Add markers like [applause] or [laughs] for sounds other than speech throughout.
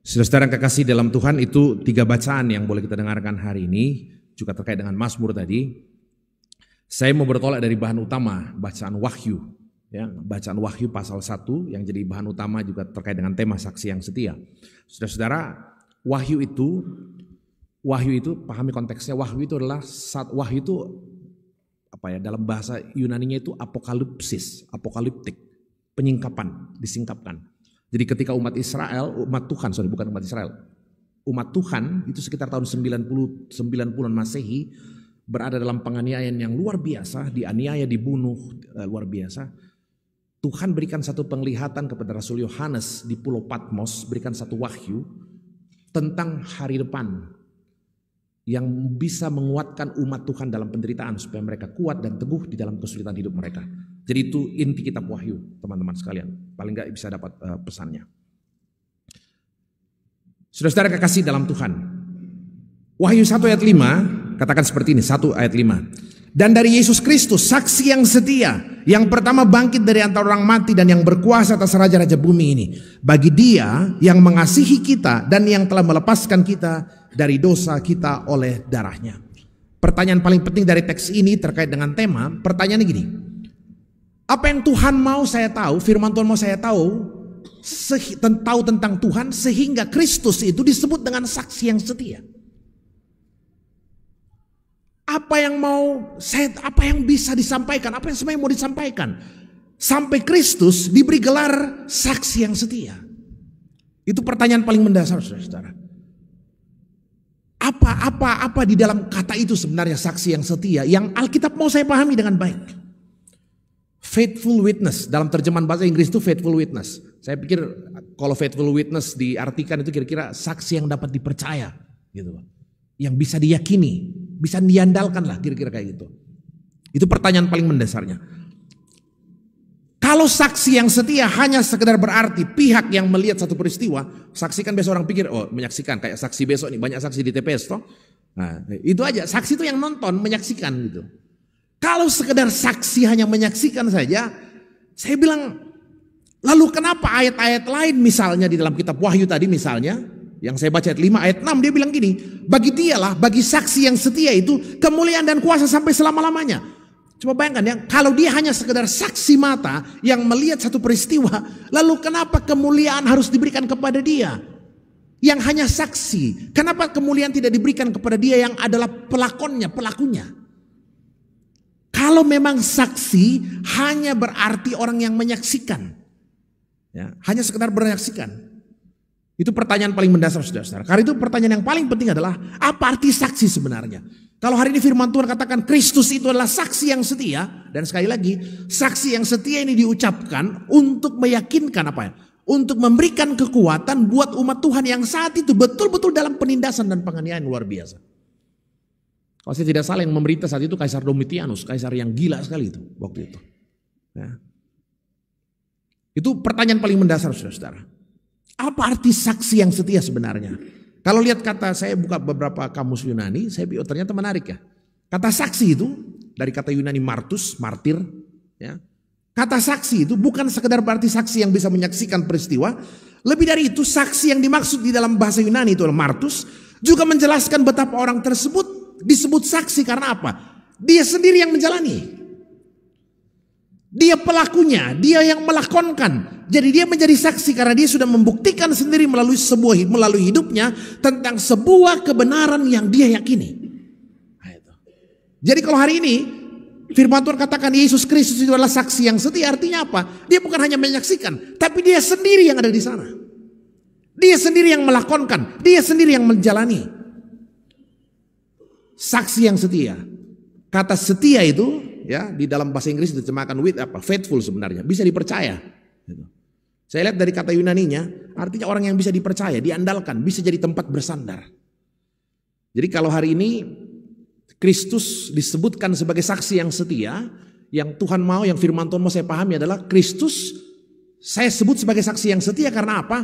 Saudara-saudara kekasih dalam Tuhan itu tiga bacaan yang boleh kita dengarkan hari ini juga terkait dengan Mazmur tadi. Saya mau bertolak dari bahan utama bacaan Wahyu, ya, bacaan Wahyu pasal 1 yang jadi bahan utama juga terkait dengan tema saksi yang setia. Saudara-saudara, Wahyu itu Wahyu itu pahami konteksnya Wahyu itu adalah saat Wahyu itu apa ya dalam bahasa Yunani-nya itu apokalipsis, apokaliptik, penyingkapan, disingkapkan. Jadi ketika umat Israel, umat Tuhan, sorry bukan umat Israel, umat Tuhan itu sekitar tahun 90 90-an Masehi berada dalam penganiayaan yang luar biasa, dianiaya, dibunuh eh, luar biasa. Tuhan berikan satu penglihatan kepada Rasul Yohanes di Pulau Patmos, berikan satu wahyu tentang hari depan yang bisa menguatkan umat Tuhan dalam penderitaan supaya mereka kuat dan teguh di dalam kesulitan hidup mereka. Jadi itu inti kitab wahyu, teman-teman sekalian. Paling nggak bisa dapat uh, pesannya. Saudara-saudara kekasih dalam Tuhan. Wahyu 1 ayat 5, katakan seperti ini, 1 ayat 5. Dan dari Yesus Kristus, saksi yang setia, yang pertama bangkit dari antara orang mati dan yang berkuasa atas raja-raja bumi ini. Bagi dia yang mengasihi kita dan yang telah melepaskan kita dari dosa kita oleh darahnya. Pertanyaan paling penting dari teks ini terkait dengan tema, pertanyaannya gini. Apa yang Tuhan mau saya tahu, firman Tuhan mau saya tahu, tahu tentang Tuhan sehingga Kristus itu disebut dengan saksi yang setia. Apa yang mau saya apa yang bisa disampaikan, apa yang semuanya mau disampaikan sampai Kristus diberi gelar saksi yang setia. Itu pertanyaan paling mendasar Saudara-saudara. Apa apa apa di dalam kata itu sebenarnya saksi yang setia yang Alkitab mau saya pahami dengan baik. Faithful witness, dalam terjemahan bahasa Inggris itu faithful witness. Saya pikir kalau faithful witness diartikan itu kira-kira saksi yang dapat dipercaya gitu Yang bisa diyakini, bisa diandalkan lah kira-kira kayak gitu. Itu pertanyaan paling mendasarnya. Kalau saksi yang setia hanya sekedar berarti pihak yang melihat satu peristiwa, saksikan besok orang pikir, oh menyaksikan kayak saksi besok nih banyak saksi di TPS toh. Nah, itu aja saksi itu yang nonton menyaksikan gitu. Kalau sekedar saksi hanya menyaksikan saja, saya bilang, lalu kenapa ayat-ayat lain misalnya di dalam kitab Wahyu tadi misalnya, yang saya baca ayat 5 ayat 6 dia bilang gini, bagi dialah bagi saksi yang setia itu kemuliaan dan kuasa sampai selama-lamanya. Coba bayangkan ya, kalau dia hanya sekedar saksi mata yang melihat satu peristiwa, lalu kenapa kemuliaan harus diberikan kepada dia? Yang hanya saksi, kenapa kemuliaan tidak diberikan kepada dia yang adalah pelakonnya, pelakunya? Kalau memang saksi hanya berarti orang yang menyaksikan. Ya, hanya sekedar menyaksikan. Itu pertanyaan paling mendasar saudara-saudara. Karena itu pertanyaan yang paling penting adalah apa arti saksi sebenarnya? Kalau hari ini firman Tuhan katakan Kristus itu adalah saksi yang setia. Dan sekali lagi saksi yang setia ini diucapkan untuk meyakinkan apa ya? Untuk memberikan kekuatan buat umat Tuhan yang saat itu betul-betul dalam penindasan dan penganiayaan luar biasa pasti tidak salah yang memerintah saat itu Kaisar Domitianus, kaisar yang gila sekali itu waktu itu. Ya. Itu pertanyaan paling mendasar saudara-saudara. Apa arti saksi yang setia sebenarnya? Kalau lihat kata saya buka beberapa kamus Yunani, saya oh, ternyata menarik ya. Kata saksi itu dari kata Yunani martus, martir, ya. Kata saksi itu bukan sekedar berarti saksi yang bisa menyaksikan peristiwa, lebih dari itu saksi yang dimaksud di dalam bahasa Yunani itu martus juga menjelaskan betapa orang tersebut disebut saksi karena apa? Dia sendiri yang menjalani. Dia pelakunya, dia yang melakonkan. Jadi dia menjadi saksi karena dia sudah membuktikan sendiri melalui sebuah melalui hidupnya tentang sebuah kebenaran yang dia yakini. Nah, Jadi kalau hari ini firman Tuhan katakan Yesus Kristus itu adalah saksi yang setia artinya apa? Dia bukan hanya menyaksikan, tapi dia sendiri yang ada di sana. Dia sendiri yang melakonkan, dia sendiri yang menjalani saksi yang setia. Kata setia itu ya di dalam bahasa Inggris diterjemahkan with apa? faithful sebenarnya, bisa dipercaya gitu. Saya lihat dari kata Yunaninya, artinya orang yang bisa dipercaya, diandalkan, bisa jadi tempat bersandar. Jadi kalau hari ini Kristus disebutkan sebagai saksi yang setia, yang Tuhan mau, yang firman Tuhan mau saya pahami adalah Kristus saya sebut sebagai saksi yang setia karena apa?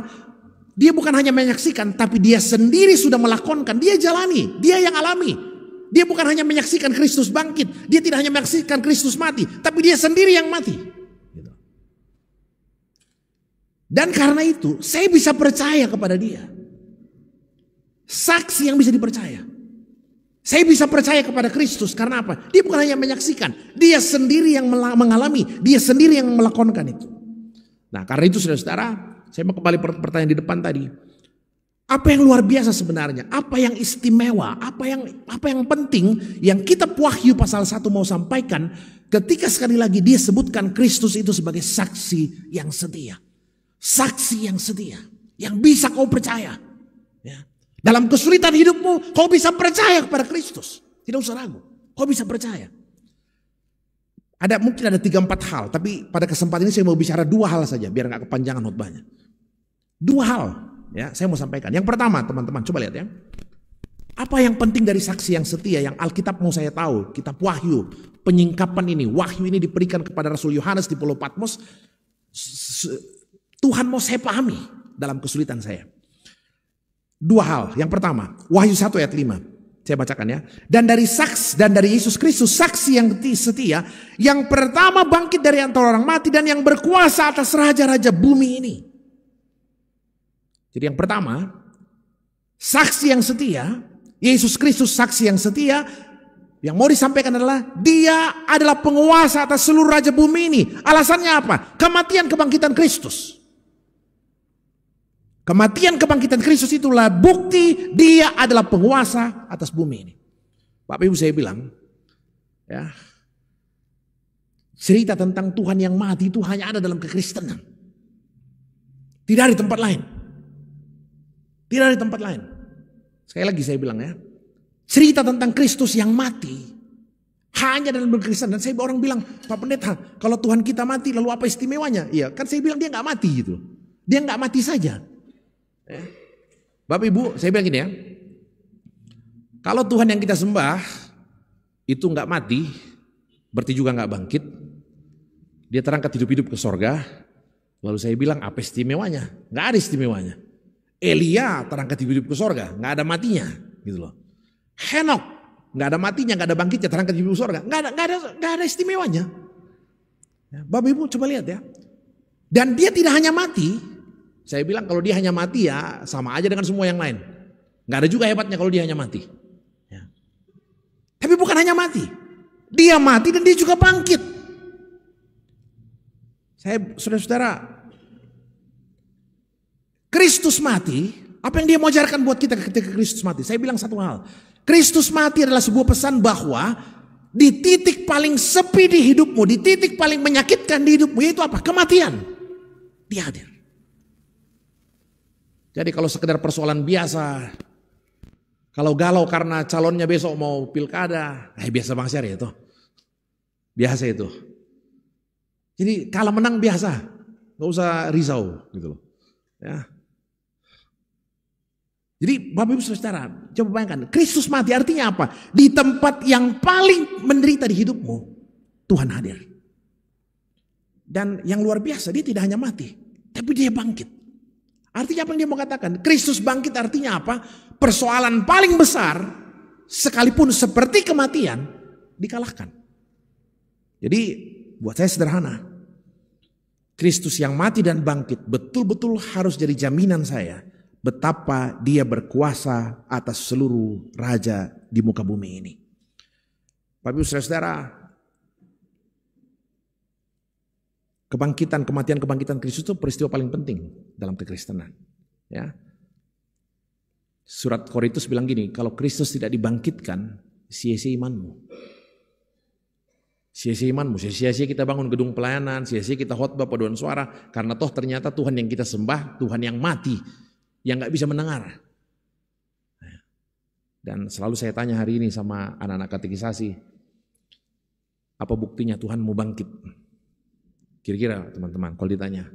Dia bukan hanya menyaksikan, tapi dia sendiri sudah melakonkan, dia jalani, dia yang alami. Dia bukan hanya menyaksikan Kristus bangkit, dia tidak hanya menyaksikan Kristus mati, tapi dia sendiri yang mati. Gitu. Dan karena itu, saya bisa percaya kepada dia. Saksi yang bisa dipercaya. Saya bisa percaya kepada Kristus karena apa? Dia bukan hanya menyaksikan, dia sendiri yang mengalami, dia sendiri yang melakonkan itu. Nah, karena itu saudara-saudara, saya mau kembali pertanyaan di depan tadi. Apa yang luar biasa sebenarnya? Apa yang istimewa? Apa yang apa yang penting yang kitab Wahyu pasal 1 mau sampaikan ketika sekali lagi dia sebutkan Kristus itu sebagai saksi yang setia. Saksi yang setia, yang bisa kau percaya. Ya. Dalam kesulitan hidupmu, kau bisa percaya kepada Kristus. Tidak usah ragu, kau bisa percaya. Ada mungkin ada tiga empat hal, tapi pada kesempatan ini saya mau bicara dua hal saja, biar nggak kepanjangan khotbahnya. Dua hal ya saya mau sampaikan. Yang pertama teman-teman coba lihat ya. Apa yang penting dari saksi yang setia yang Alkitab mau saya tahu? Kitab Wahyu, penyingkapan ini, Wahyu ini diberikan kepada Rasul Yohanes di Pulau Patmos. Tuhan mau saya pahami dalam kesulitan saya. Dua hal. Yang pertama, Wahyu 1 ayat 5. Saya bacakan ya. Dan dari saksi dan dari Yesus Kristus saksi yang setia yang pertama bangkit dari antara orang mati dan yang berkuasa atas raja-raja bumi ini. Jadi yang pertama, saksi yang setia, Yesus Kristus saksi yang setia, yang mau disampaikan adalah dia adalah penguasa atas seluruh raja bumi ini. Alasannya apa? Kematian kebangkitan Kristus. Kematian kebangkitan Kristus itulah bukti dia adalah penguasa atas bumi ini. Bapak Ibu saya bilang, ya, cerita tentang Tuhan yang mati itu hanya ada dalam kekristenan. Tidak ada di tempat lain. Tidak ada tempat lain. Sekali lagi saya bilang ya. Cerita tentang Kristus yang mati. Hanya dalam berkristen. Dan saya orang bilang, Pak Pendeta, kalau Tuhan kita mati lalu apa istimewanya? Iya, kan saya bilang dia nggak mati gitu. Dia nggak mati saja. Eh. Bapak Ibu, saya bilang gini ya. Kalau Tuhan yang kita sembah itu nggak mati, berarti juga nggak bangkit. Dia terangkat hidup-hidup ke sorga. Lalu saya bilang, apa istimewanya? Nggak ada istimewanya. Elia terangkat hidup ke sorga, nggak ada matinya gitu loh. Henok nggak ada matinya, nggak ada bangkitnya terangkat hidup ke sorga, nggak ada nggak ada nggak ada istimewanya. Ya, Bapak Ibu coba lihat ya. Dan dia tidak hanya mati, saya bilang kalau dia hanya mati ya sama aja dengan semua yang lain. Nggak ada juga hebatnya kalau dia hanya mati. Ya. Tapi bukan hanya mati, dia mati dan dia juga bangkit. Saya saudara-saudara Kristus mati, apa yang dia mau ajarkan buat kita ketika Kristus mati? Saya bilang satu hal. Kristus mati adalah sebuah pesan bahwa di titik paling sepi di hidupmu, di titik paling menyakitkan di hidupmu, itu apa? Kematian. Dia hadir. Jadi kalau sekedar persoalan biasa, kalau galau karena calonnya besok mau pilkada, eh biasa Bang Syari itu. Biasa itu. Jadi kalau menang biasa, nggak usah risau gitu loh. Ya, jadi Bapak Ibu Saudara, coba bayangkan, Kristus mati artinya apa? Di tempat yang paling menderita di hidupmu, Tuhan hadir. Dan yang luar biasa, dia tidak hanya mati, tapi dia bangkit. Artinya apa yang dia mau katakan? Kristus bangkit artinya apa? Persoalan paling besar, sekalipun seperti kematian, dikalahkan. Jadi buat saya sederhana, Kristus yang mati dan bangkit betul-betul harus jadi jaminan saya betapa dia berkuasa atas seluruh raja di muka bumi ini. Bapak Ibu Saudara, kebangkitan, kematian, kebangkitan Kristus itu peristiwa paling penting dalam kekristenan. Ya. Surat Korintus bilang gini, kalau Kristus tidak dibangkitkan, sia-sia imanmu. Sia-sia imanmu, sia-sia kita bangun gedung pelayanan, sia-sia kita khotbah paduan suara, karena toh ternyata Tuhan yang kita sembah, Tuhan yang mati yang nggak bisa mendengar. Dan selalu saya tanya hari ini sama anak-anak katekisasi, apa buktinya Tuhan mau bangkit? Kira-kira teman-teman, kalau ditanya,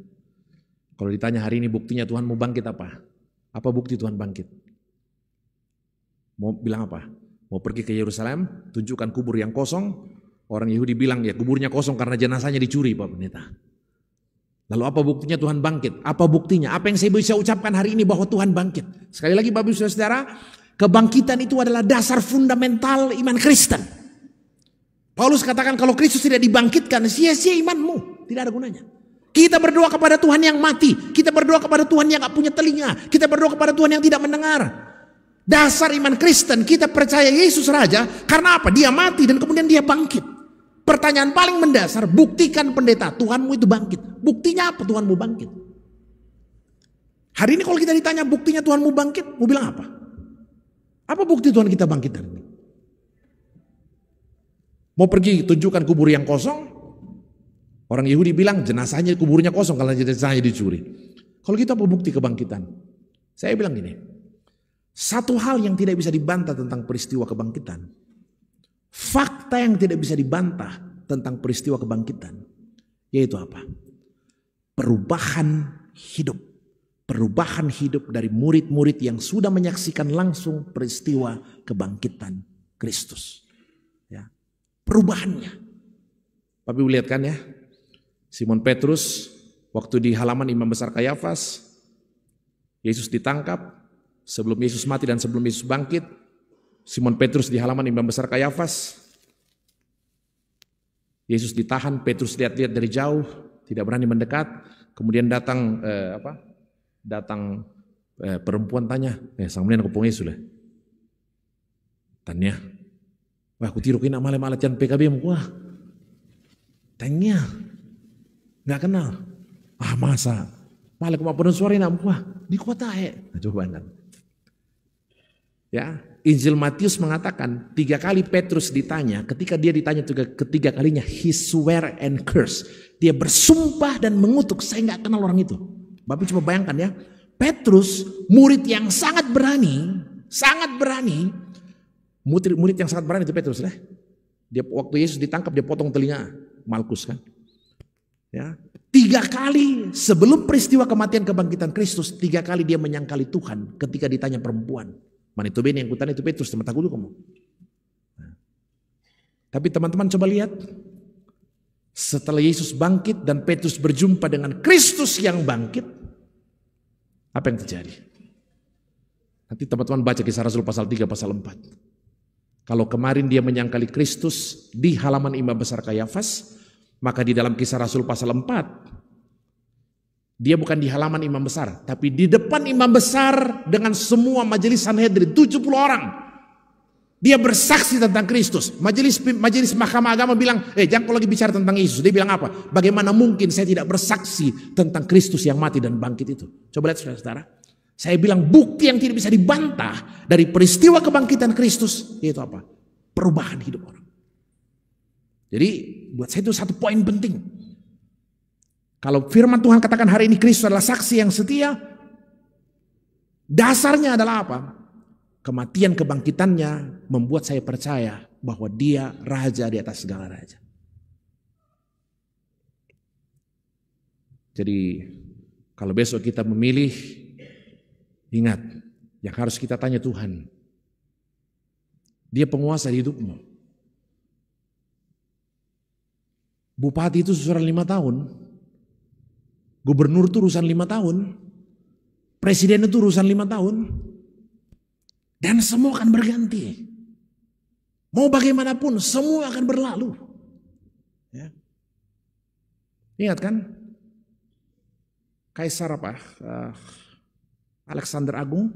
kalau ditanya hari ini buktinya Tuhan mau bangkit apa? Apa bukti Tuhan bangkit? Mau bilang apa? Mau pergi ke Yerusalem, tunjukkan kubur yang kosong. Orang Yahudi bilang ya kuburnya kosong karena jenazahnya dicuri Pak Pendeta. Lalu apa buktinya Tuhan bangkit? Apa buktinya? Apa yang saya bisa ucapkan hari ini bahwa Tuhan bangkit? Sekali lagi Bapak Ibu Saudara, kebangkitan itu adalah dasar fundamental iman Kristen. Paulus katakan kalau Kristus tidak dibangkitkan, sia-sia imanmu, tidak ada gunanya. Kita berdoa kepada Tuhan yang mati, kita berdoa kepada Tuhan yang gak punya telinga, kita berdoa kepada Tuhan yang tidak mendengar. Dasar iman Kristen, kita percaya Yesus Raja, karena apa? Dia mati dan kemudian dia bangkit. Pertanyaan paling mendasar, buktikan pendeta, Tuhanmu itu bangkit. Buktinya apa Tuhanmu bangkit? Hari ini kalau kita ditanya buktinya Tuhanmu bangkit, mau bilang apa? Apa bukti Tuhan kita bangkit hari ini? Mau pergi tunjukkan kubur yang kosong? Orang Yahudi bilang jenazahnya kuburnya kosong karena jenazahnya dicuri. Kalau kita mau bukti kebangkitan, saya bilang gini, satu hal yang tidak bisa dibantah tentang peristiwa kebangkitan, fakta yang tidak bisa dibantah tentang peristiwa kebangkitan. Yaitu apa? Perubahan hidup. Perubahan hidup dari murid-murid yang sudah menyaksikan langsung peristiwa kebangkitan Kristus. Ya. Perubahannya. Tapi lihat kan ya. Simon Petrus waktu di halaman Imam Besar Kayafas. Yesus ditangkap. Sebelum Yesus mati dan sebelum Yesus bangkit Simon Petrus di halaman imam besar Kayafas. Yesus ditahan, Petrus lihat-lihat dari jauh, tidak berani mendekat. Kemudian datang eh, apa? Datang eh, perempuan tanya, eh sang menen kepung Yesus lah. Tanya, wah aku tiru kena malam PKB yang PKB Tanya, nggak kenal. Ah masa, malah kemampuan suara ini wah di kota ya. Nah, coba enggak. Ya, Injil Matius mengatakan tiga kali Petrus ditanya, ketika dia ditanya juga ketiga kalinya, he swear and curse. Dia bersumpah dan mengutuk, saya nggak kenal orang itu. Bapak coba bayangkan ya, Petrus murid yang sangat berani, sangat berani, murid, murid yang sangat berani itu Petrus lah. Dia waktu Yesus ditangkap dia potong telinga Malkus kan. Ya, Tiga kali sebelum peristiwa kematian kebangkitan Kristus, tiga kali dia menyangkali Tuhan ketika ditanya perempuan. Manitubin yang kutan itu Petrus teman takut kamu. Tapi teman-teman coba lihat setelah Yesus bangkit dan Petrus berjumpa dengan Kristus yang bangkit, apa yang terjadi? Nanti teman-teman baca kisah Rasul pasal 3, pasal 4. Kalau kemarin dia menyangkali Kristus di halaman imam besar Kayafas, maka di dalam kisah Rasul pasal 4, dia bukan di halaman imam besar, tapi di depan imam besar dengan semua majelis Sanhedrin 70 orang. Dia bersaksi tentang Kristus. Majelis majelis Mahkamah Agama bilang, "Eh, jangan kau lagi bicara tentang Yesus." Dia bilang apa? "Bagaimana mungkin saya tidak bersaksi tentang Kristus yang mati dan bangkit itu?" Coba lihat Saudara-saudara. Saya bilang bukti yang tidak bisa dibantah dari peristiwa kebangkitan Kristus yaitu apa? Perubahan hidup orang. Jadi buat saya itu satu poin penting. Kalau firman Tuhan katakan hari ini Kristus adalah saksi yang setia, dasarnya adalah apa? Kematian kebangkitannya membuat saya percaya bahwa dia raja di atas segala raja. Jadi kalau besok kita memilih, ingat yang harus kita tanya Tuhan. Dia penguasa hidupmu. Bupati itu sudah lima tahun, Gubernur itu urusan lima tahun. Presiden itu urusan lima tahun. Dan semua akan berganti. Mau bagaimanapun semua akan berlalu. Ya. Ingat kan? Kaisar apa? Uh, Alexander Agung,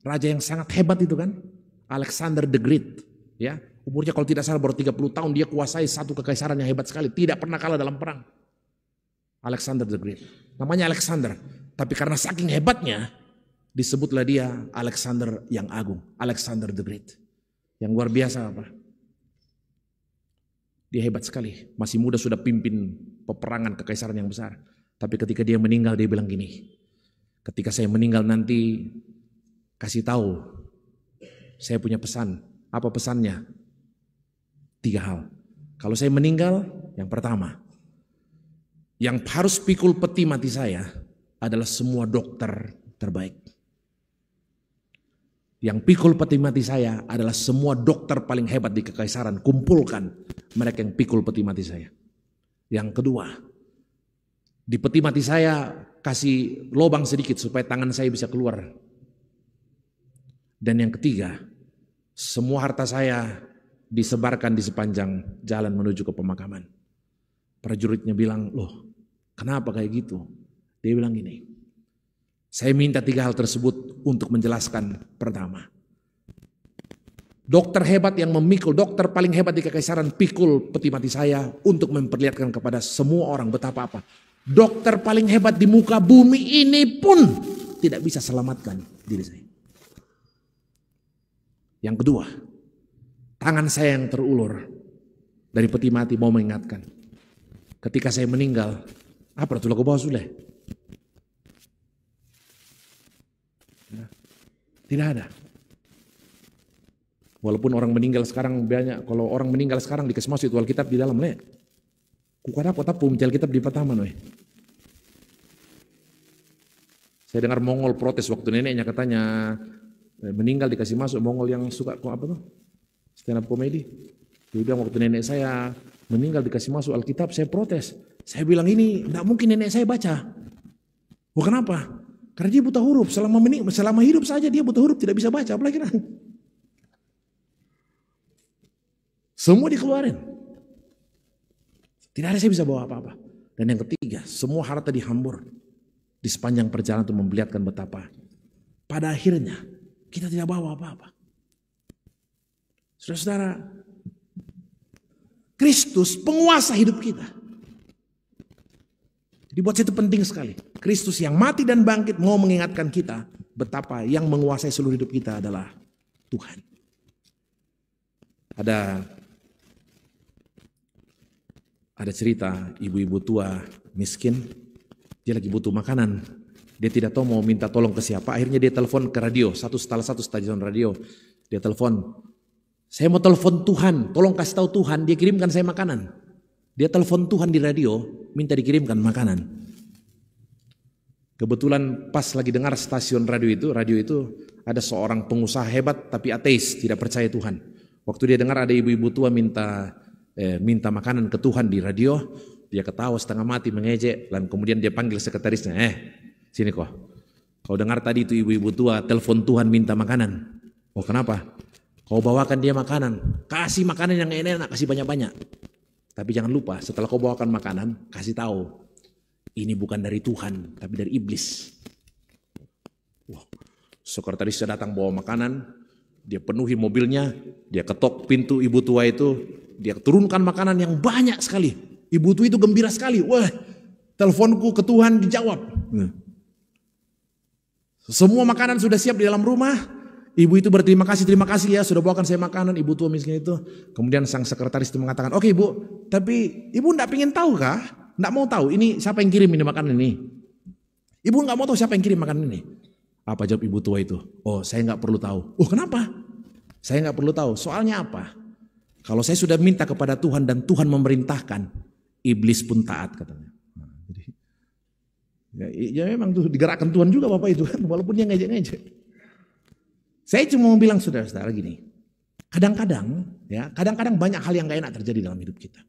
raja yang sangat hebat itu kan? Alexander the Great, ya. Umurnya kalau tidak salah baru 30 tahun dia kuasai satu kekaisaran yang hebat sekali, tidak pernah kalah dalam perang. Alexander the Great. Namanya Alexander, tapi karena saking hebatnya disebutlah dia Alexander yang agung, Alexander the Great. Yang luar biasa apa? Dia hebat sekali, masih muda sudah pimpin peperangan kekaisaran yang besar. Tapi ketika dia meninggal dia bilang gini, ketika saya meninggal nanti kasih tahu saya punya pesan. Apa pesannya? Tiga hal. Kalau saya meninggal, yang pertama, yang harus pikul peti mati saya adalah semua dokter terbaik. Yang pikul peti mati saya adalah semua dokter paling hebat di kekaisaran. Kumpulkan mereka yang pikul peti mati saya. Yang kedua, di peti mati saya kasih lobang sedikit supaya tangan saya bisa keluar. Dan yang ketiga, semua harta saya disebarkan di sepanjang jalan menuju ke pemakaman. Prajuritnya bilang, loh Kenapa kayak gitu? Dia bilang gini, saya minta tiga hal tersebut untuk menjelaskan pertama. Dokter hebat yang memikul, dokter paling hebat di kekaisaran pikul peti mati saya untuk memperlihatkan kepada semua orang betapa apa. Dokter paling hebat di muka bumi ini pun tidak bisa selamatkan diri saya. Yang kedua, tangan saya yang terulur dari peti mati mau mengingatkan. Ketika saya meninggal, apa tuh lagu Bawasule? Ya. Tidak ada. Walaupun orang meninggal sekarang banyak, kalau orang meninggal sekarang di masuk itu Alkitab di dalam leh. Kukara kota mencari kitab di pertama, weh. Saya dengar Mongol protes waktu neneknya katanya eh, meninggal dikasih masuk Mongol yang suka kok apa tuh stand up comedy. Dia bilang waktu nenek saya meninggal dikasih masuk Alkitab, saya protes. Saya bilang ini tidak mungkin nenek saya baca. Wah kenapa? Karena dia buta huruf. Selama menik, selama hidup saja dia buta huruf tidak bisa baca. Apalagi nanti. [laughs] Semua dikeluarin. Tidak ada saya bisa bawa apa-apa. Dan yang ketiga, semua harta dihambur. Di sepanjang perjalanan itu memperlihatkan betapa. Pada akhirnya, kita tidak bawa apa-apa. Saudara-saudara, Kristus penguasa hidup kita. Jadi buat situ penting sekali. Kristus yang mati dan bangkit mau mengingatkan kita betapa yang menguasai seluruh hidup kita adalah Tuhan. Ada ada cerita ibu-ibu tua miskin, dia lagi butuh makanan. Dia tidak tahu mau minta tolong ke siapa. Akhirnya dia telepon ke radio, satu salah satu stasiun radio. Dia telepon, saya mau telepon Tuhan, tolong kasih tahu Tuhan, dia kirimkan saya makanan. Dia telepon Tuhan di radio, minta dikirimkan makanan. Kebetulan pas lagi dengar stasiun radio itu, radio itu ada seorang pengusaha hebat tapi ateis, tidak percaya Tuhan. Waktu dia dengar ada ibu-ibu tua minta eh, minta makanan ke Tuhan di radio, dia ketawa setengah mati mengejek, dan kemudian dia panggil sekretarisnya, eh sini kok. Kau dengar tadi itu ibu-ibu tua telepon Tuhan minta makanan. Oh kenapa? Kau bawakan dia makanan, kasih makanan yang enak, kasih banyak-banyak. Tapi jangan lupa setelah kau bawakan makanan, kasih tahu. Ini bukan dari Tuhan, tapi dari iblis. Wah, sekretarisnya datang bawa makanan, dia penuhi mobilnya, dia ketok pintu ibu tua itu, dia turunkan makanan yang banyak sekali. Ibu tua itu gembira sekali. Wah, teleponku ke Tuhan dijawab. Nah, semua makanan sudah siap di dalam rumah, Ibu itu berterima kasih, terima kasih ya sudah bawakan saya makanan. Ibu tua miskin itu. Kemudian sang sekretaris itu mengatakan, oke okay, ibu, tapi ibu tidak ingin tahu kah? Tidak mau tahu ini siapa yang kirim ini makanan ini? Ibu nggak mau tahu siapa yang kirim makanan ini? Apa jawab ibu tua itu? Oh saya nggak perlu tahu. Oh kenapa? Saya nggak perlu tahu. Soalnya apa? Kalau saya sudah minta kepada Tuhan dan Tuhan memerintahkan, iblis pun taat katanya. Nah, jadi, ya, ya memang tuh digerakkan Tuhan juga bapak itu kan, walaupun dia ngejek-ngejek. Saya cuma mau bilang saudara-saudara gini, kadang-kadang ya, kadang-kadang banyak hal yang gak enak terjadi dalam hidup kita.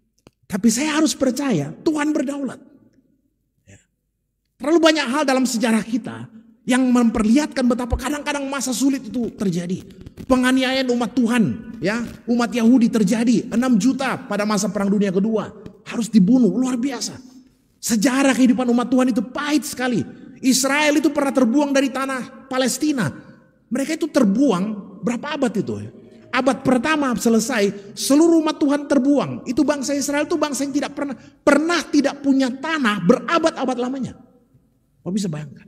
Tapi saya harus percaya Tuhan berdaulat. Ya. Terlalu banyak hal dalam sejarah kita yang memperlihatkan betapa kadang-kadang masa sulit itu terjadi. Penganiayaan umat Tuhan, ya, umat Yahudi terjadi 6 juta pada masa perang dunia kedua harus dibunuh, luar biasa. Sejarah kehidupan umat Tuhan itu pahit sekali. Israel itu pernah terbuang dari tanah Palestina mereka itu terbuang berapa abad itu ya? Abad pertama selesai, seluruh umat Tuhan terbuang. Itu bangsa Israel itu bangsa yang tidak pernah pernah tidak punya tanah berabad-abad lamanya. Kau bisa bayangkan.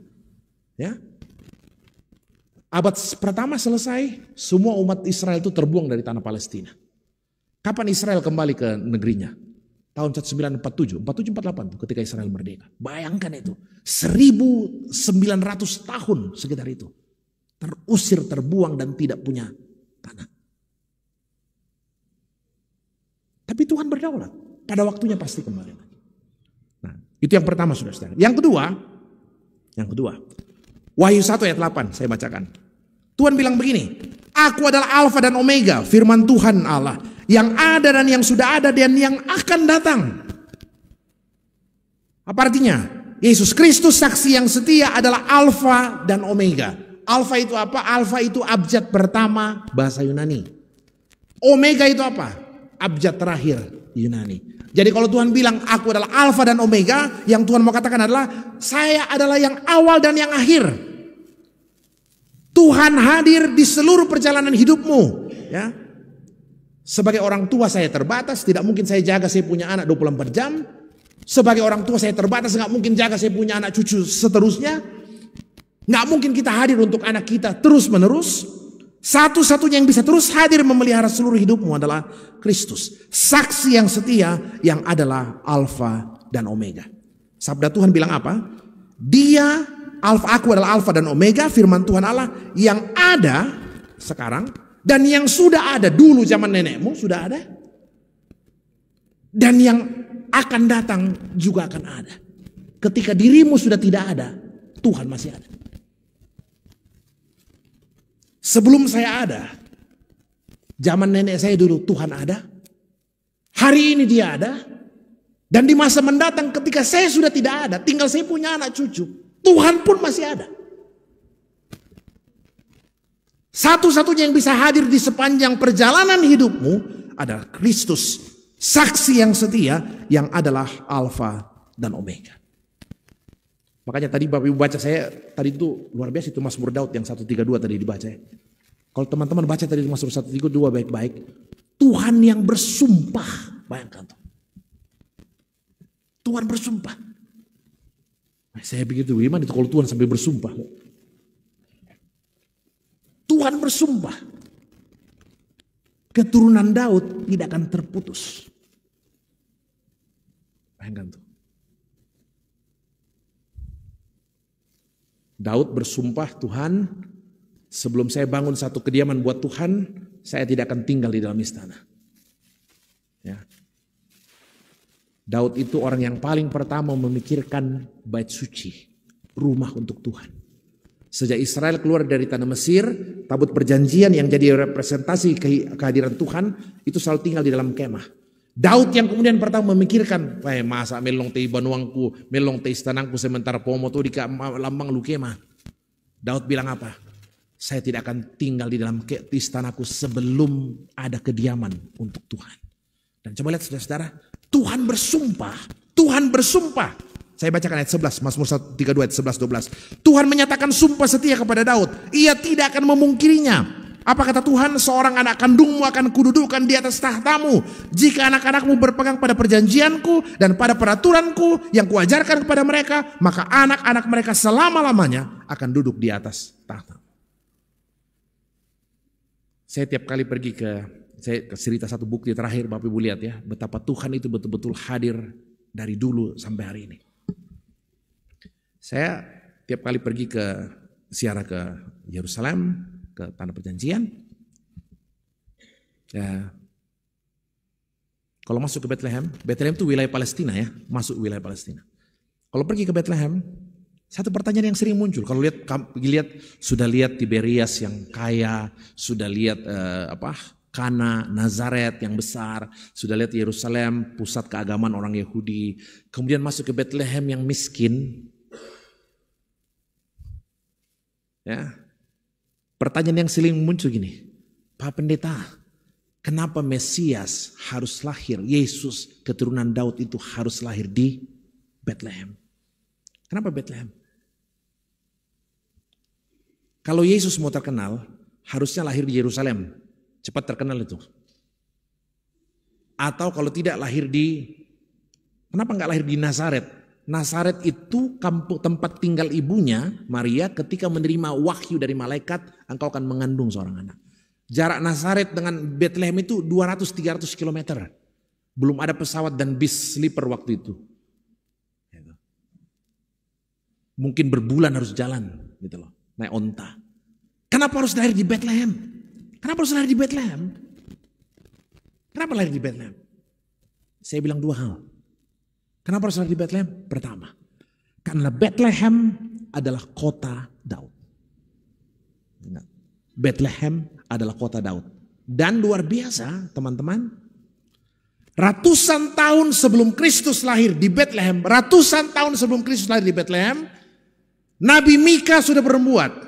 Ya. Abad pertama selesai, semua umat Israel itu terbuang dari tanah Palestina. Kapan Israel kembali ke negerinya? tahun 1947, 47 48 tuh ketika Israel merdeka. Bayangkan itu, 1900 tahun sekitar itu terusir, terbuang dan tidak punya tanah. Tapi Tuhan berdaulat. Pada waktunya pasti kembali Nah, itu yang pertama sudah. saudara Yang kedua, yang kedua. Wahyu 1 ayat 8 saya bacakan. Tuhan bilang begini, Aku adalah Alfa dan Omega, firman Tuhan Allah. Yang ada dan yang sudah ada dan yang akan datang. Apa artinya? Yesus Kristus saksi yang setia adalah Alfa dan Omega. Alfa itu apa? Alfa itu abjad pertama bahasa Yunani. Omega itu apa? Abjad terakhir Yunani. Jadi kalau Tuhan bilang aku adalah alfa dan omega, yang Tuhan mau katakan adalah saya adalah yang awal dan yang akhir. Tuhan hadir di seluruh perjalanan hidupmu, ya. Sebagai orang tua saya terbatas, tidak mungkin saya jaga saya punya anak 24 jam. Sebagai orang tua saya terbatas, nggak mungkin jaga saya punya anak cucu seterusnya. Nggak mungkin kita hadir untuk anak kita terus menerus. Satu-satunya yang bisa terus hadir memelihara seluruh hidupmu adalah Kristus. Saksi yang setia yang adalah Alfa dan Omega. Sabda Tuhan bilang apa? Dia, Alfa aku adalah Alfa dan Omega, firman Tuhan Allah yang ada sekarang dan yang sudah ada dulu zaman nenekmu sudah ada. Dan yang akan datang juga akan ada. Ketika dirimu sudah tidak ada, Tuhan masih ada. Sebelum saya ada, zaman nenek saya dulu Tuhan ada, hari ini dia ada, dan di masa mendatang ketika saya sudah tidak ada, tinggal saya punya anak cucu, Tuhan pun masih ada. Satu-satunya yang bisa hadir di sepanjang perjalanan hidupmu adalah Kristus, saksi yang setia yang adalah Alfa dan Omega. Makanya tadi Bapak Ibu baca saya, tadi itu luar biasa itu Mas Daud yang 132 tadi dibaca ya. Kalau teman-teman baca tadi Mas Mazmur 132 baik-baik, Tuhan yang bersumpah, bayangkan tuh. Tuhan bersumpah. Nah, saya pikir begitu gimana itu kalau Tuhan sampai bersumpah. Tuhan bersumpah. Keturunan Daud tidak akan terputus. Bayangkan tuh. Daud bersumpah, Tuhan, sebelum saya bangun satu kediaman buat Tuhan, saya tidak akan tinggal di dalam istana. Ya. Daud itu orang yang paling pertama memikirkan bait suci, rumah untuk Tuhan. Sejak Israel keluar dari tanah Mesir, tabut perjanjian yang jadi representasi kehadiran Tuhan itu selalu tinggal di dalam kemah. Daud yang kemudian pertama memikirkan, "Wah, masa melong tei banuangku, melong tei istanaku sementara pomo tuh di lambang lukema." Daud bilang apa? Saya tidak akan tinggal di dalam istanaku sebelum ada kediaman untuk Tuhan. Dan coba lihat saudara-saudara, Tuhan bersumpah, Tuhan bersumpah. Saya bacakan ayat 11, Mazmur 32 ayat 11 12. Tuhan menyatakan sumpah setia kepada Daud. Ia tidak akan memungkirinya apa kata Tuhan, seorang anak kandungmu akan kududukan di atas tahtamu. Jika anak-anakmu berpegang pada perjanjianku dan pada peraturanku yang kuajarkan kepada mereka, maka anak-anak mereka selama-lamanya akan duduk di atas tahta. Saya tiap kali pergi ke, saya cerita satu bukti terakhir Bapak Ibu lihat ya, betapa Tuhan itu betul-betul hadir dari dulu sampai hari ini. Saya tiap kali pergi ke siara ke Yerusalem, ke tanah perjanjian. Ya. Kalau masuk ke Bethlehem, Bethlehem itu wilayah Palestina ya, masuk wilayah Palestina. Kalau pergi ke Bethlehem, satu pertanyaan yang sering muncul. Kalau lihat lihat sudah lihat Tiberias yang kaya, sudah lihat eh, apa? Kana, Nazaret yang besar, sudah lihat Yerusalem, pusat keagamaan orang Yahudi, kemudian masuk ke Bethlehem yang miskin. Ya. Pertanyaan yang sering muncul gini, Pak Pendeta, kenapa Mesias harus lahir? Yesus keturunan Daud itu harus lahir di Bethlehem. Kenapa Bethlehem? Kalau Yesus mau terkenal, harusnya lahir di Yerusalem. Cepat terkenal itu. Atau kalau tidak lahir di, kenapa nggak lahir di Nazaret? Nasaret itu kampung tempat tinggal ibunya Maria ketika menerima wahyu dari malaikat engkau akan mengandung seorang anak. Jarak Nasaret dengan Bethlehem itu 200-300 km. Belum ada pesawat dan bis sleeper waktu itu. Gitu. Mungkin berbulan harus jalan gitu loh, naik onta. Kenapa harus lahir di Bethlehem? Kenapa harus lahir di Bethlehem? Kenapa lahir di Bethlehem? Saya bilang dua hal. Kenapa harus di Bethlehem? Pertama, karena Bethlehem adalah kota Daud. Bethlehem adalah kota Daud. Dan luar biasa teman-teman, ratusan tahun sebelum Kristus lahir di Bethlehem, ratusan tahun sebelum Kristus lahir di Bethlehem, Nabi Mika sudah berbuat.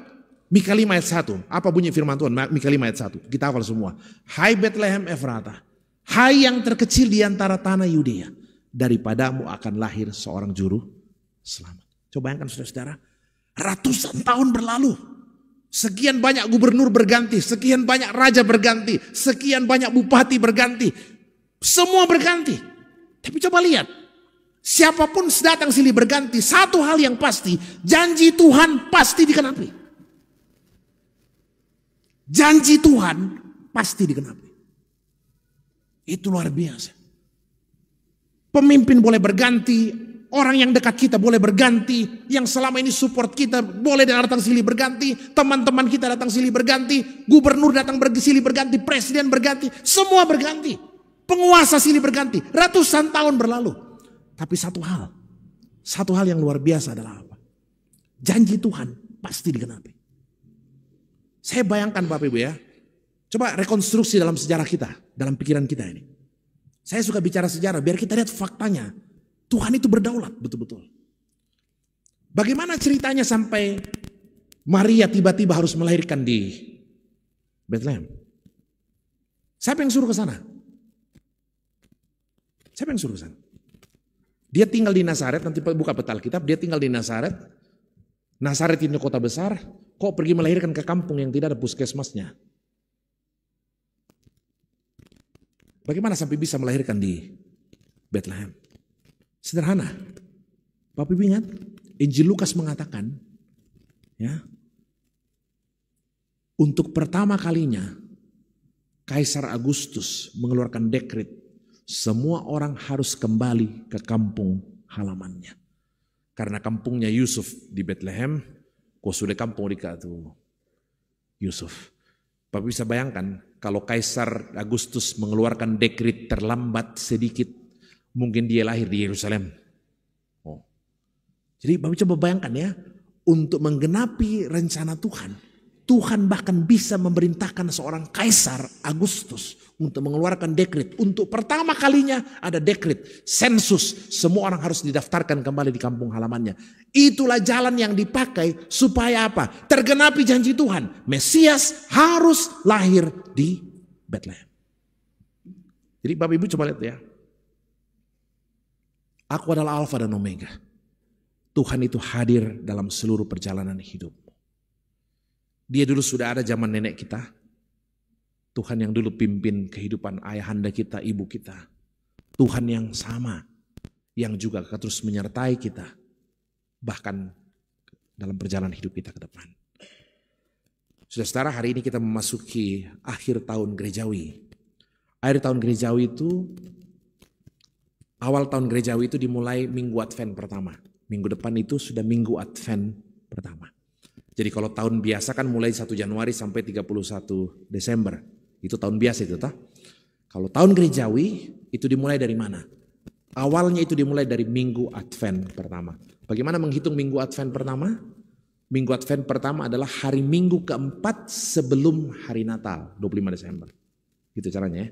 Mika 5 ayat 1. Apa bunyi firman Tuhan? Mika 5 ayat 1. Kita hafal semua. Hai Bethlehem Efrata. Hai yang terkecil di antara tanah Yudea daripadamu akan lahir seorang juru selamat. Coba bayangkan saudara-saudara, ratusan tahun berlalu. Sekian banyak gubernur berganti, sekian banyak raja berganti, sekian banyak bupati berganti. Semua berganti. Tapi coba lihat, siapapun datang silih berganti, satu hal yang pasti, janji Tuhan pasti dikenapi. Janji Tuhan pasti dikenapi. Itu luar biasa. Pemimpin boleh berganti, orang yang dekat kita boleh berganti, yang selama ini support kita boleh datang silih berganti, teman-teman kita datang silih berganti, gubernur datang silih berganti, presiden berganti, semua berganti. Penguasa silih berganti, ratusan tahun berlalu. Tapi satu hal, satu hal yang luar biasa adalah apa? Janji Tuhan pasti digenapi. Saya bayangkan Bapak Ibu ya, coba rekonstruksi dalam sejarah kita, dalam pikiran kita ini. Saya suka bicara sejarah biar kita lihat faktanya. Tuhan itu berdaulat betul-betul. Bagaimana ceritanya sampai Maria tiba-tiba harus melahirkan di Bethlehem? Siapa yang suruh ke sana? Siapa yang suruh ke sana? Dia tinggal di Nazaret, nanti buka petal kitab, dia tinggal di Nazaret. Nazaret ini kota besar, kok pergi melahirkan ke kampung yang tidak ada puskesmasnya? Bagaimana sampai bisa melahirkan di Bethlehem? Sederhana. Bapak Ibu ingat, Injil Lukas mengatakan, ya, untuk pertama kalinya Kaisar Agustus mengeluarkan dekret semua orang harus kembali ke kampung halamannya. Karena kampungnya Yusuf di Bethlehem, kok kampung di Yusuf. Bapak bisa bayangkan kalau Kaisar Agustus mengeluarkan dekrit terlambat sedikit, mungkin dia lahir di Yerusalem. Oh. Jadi coba bayangkan ya, untuk menggenapi rencana Tuhan, Tuhan bahkan bisa memerintahkan seorang kaisar Agustus untuk mengeluarkan dekrit. Untuk pertama kalinya ada dekrit sensus, semua orang harus didaftarkan kembali di kampung halamannya. Itulah jalan yang dipakai supaya apa? Tergenapi janji Tuhan, Mesias harus lahir di Bethlehem. Jadi Bapak Ibu coba lihat ya. Aku adalah Alfa dan Omega. Tuhan itu hadir dalam seluruh perjalanan hidup. Dia dulu sudah ada zaman nenek kita. Tuhan yang dulu pimpin kehidupan ayahanda kita, ibu kita. Tuhan yang sama, yang juga akan terus menyertai kita. Bahkan dalam perjalanan hidup kita ke depan. Sudah setara hari ini kita memasuki akhir tahun gerejawi. Akhir tahun gerejawi itu, awal tahun gerejawi itu dimulai minggu Advent pertama. Minggu depan itu sudah minggu Advent pertama. Jadi kalau tahun biasa kan mulai 1 Januari sampai 31 Desember. Itu tahun biasa itu tah. Kalau tahun gerejawi itu dimulai dari mana? Awalnya itu dimulai dari minggu Advent pertama. Bagaimana menghitung minggu Advent pertama? Minggu Advent pertama adalah hari minggu keempat sebelum hari Natal, 25 Desember. Gitu caranya ya.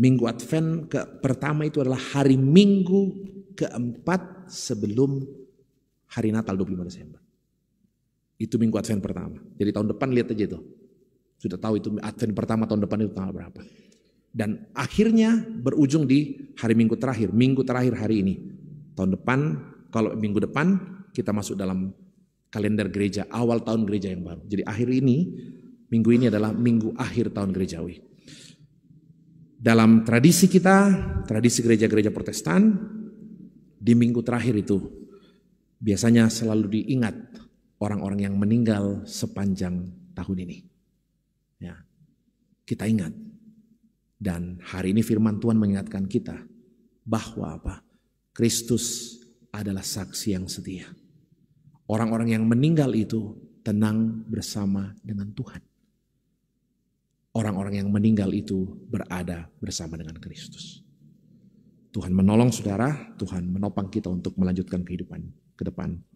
Minggu Advent ke pertama itu adalah hari minggu keempat sebelum hari Natal 25 Desember. Itu minggu Advent pertama. Jadi tahun depan lihat aja itu. Sudah tahu itu Advent pertama tahun depan itu tanggal berapa. Dan akhirnya berujung di hari minggu terakhir, minggu terakhir hari ini. Tahun depan, kalau minggu depan kita masuk dalam kalender gereja, awal tahun gereja yang baru. Jadi akhir ini, minggu ini adalah minggu akhir tahun gerejawi. Dalam tradisi kita, tradisi gereja-gereja protestan, di minggu terakhir itu biasanya selalu diingat orang-orang yang meninggal sepanjang tahun ini. Ya. Kita ingat. Dan hari ini firman Tuhan mengingatkan kita bahwa apa? Kristus adalah saksi yang setia. Orang-orang yang meninggal itu tenang bersama dengan Tuhan. Orang-orang yang meninggal itu berada bersama dengan Kristus. Tuhan menolong saudara, Tuhan menopang kita untuk melanjutkan kehidupan ke depan